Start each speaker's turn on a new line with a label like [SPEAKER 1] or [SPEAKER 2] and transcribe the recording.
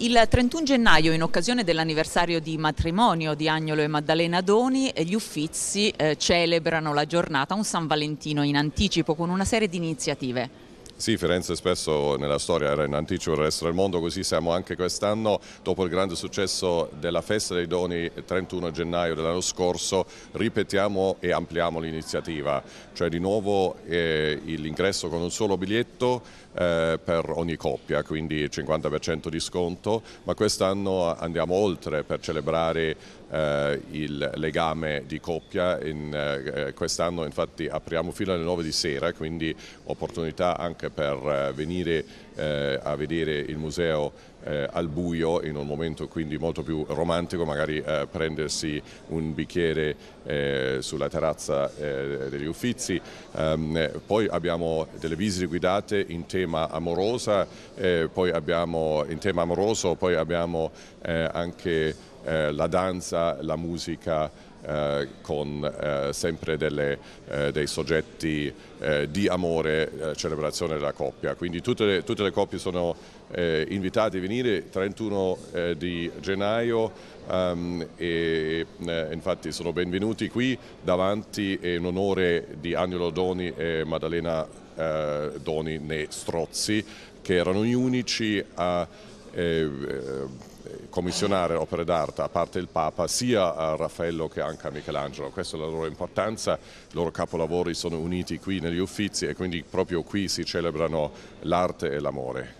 [SPEAKER 1] Il 31 gennaio, in occasione dell'anniversario di matrimonio di Agnolo e Maddalena Doni, eh, gli Uffizi eh, celebrano la giornata, un San Valentino in anticipo, con una serie di iniziative.
[SPEAKER 2] Sì, Firenze spesso nella storia era in anticipo il resto del mondo, così siamo anche quest'anno, dopo il grande successo della Festa dei Doni 31 gennaio dell'anno scorso, ripetiamo e ampliamo l'iniziativa, cioè di nuovo eh, l'ingresso con un solo biglietto eh, per ogni coppia, quindi 50% di sconto, ma quest'anno andiamo oltre per celebrare eh, il legame di coppia, in, eh, eh, quest'anno infatti apriamo fino alle 9 di sera, quindi opportunità anche per eh, venire eh, a vedere il museo eh, al buio in un momento quindi molto più romantico, magari prendersi un bicchiere sulla terrazza degli Uffizi. Ehm, poi abbiamo delle visite guidate in tema amorosa, poi abbiamo in tema amoroso, poi abbiamo anche eh, la danza, la musica eh, con eh, sempre delle, eh, dei soggetti di amore, celebrazione della coppia. Quindi tutte le, tutte le coppie sono invitate a venire il 31 di gennaio um, e infatti sono benvenuti qui davanti in onore di Agnolo Doni e Maddalena Doni ne Strozzi che erano gli unici a eh, eh, commissionare opere d'arte a parte il Papa sia a Raffaello che anche a Michelangelo, questa è la loro importanza, i loro capolavori sono uniti qui negli Uffizi e quindi proprio qui si celebrano l'arte e l'amore.